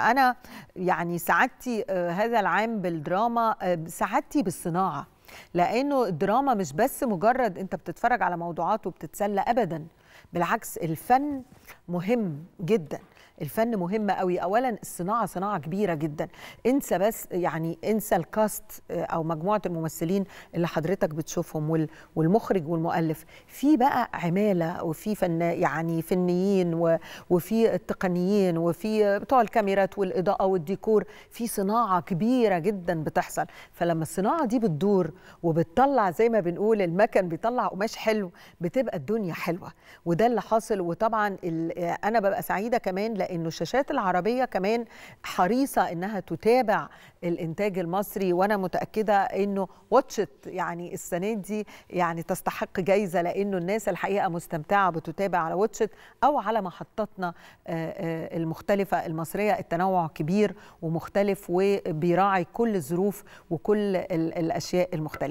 أنا يعني سعادتي آه، هذا العام بالدراما آه، سعادتي بالصناعة لأنه الدراما مش بس مجرد أنت بتتفرج على موضوعات وبتتسلى أبداً بالعكس الفن مهم جدا الفن مهم قوي اولا الصناعه صناعه كبيره جدا انسى بس يعني انسى الكاست آه، او مجموعه الممثلين اللي حضرتك بتشوفهم والمخرج والمؤلف في بقى عماله وفي فن يعني فنيين وفي التقنيين وفي بتوع الكاميرات والاضاءه والديكور في صناعه كبيره جدا بتحصل فلما الصناعه دي بتدور وبتطلع زي ما بنقول المكن بيطلع قماش حلو بتبقى الدنيا حلوه وده اللي حاصل وطبعا انا ببقى سعيده كمان لانه الشاشات العربيه كمان حريصه انها تتابع الانتاج المصري وانا متاكده انه واتشت يعني السنه دي يعني تستحق جايزه لانه الناس الحقيقه مستمتعه بتتابع على واتشت او على محطاتنا آه، آه، المختلفه المصريه التنوع كبير ومختلف وبيراعي كل الظروف وكل الاشياء المختلفه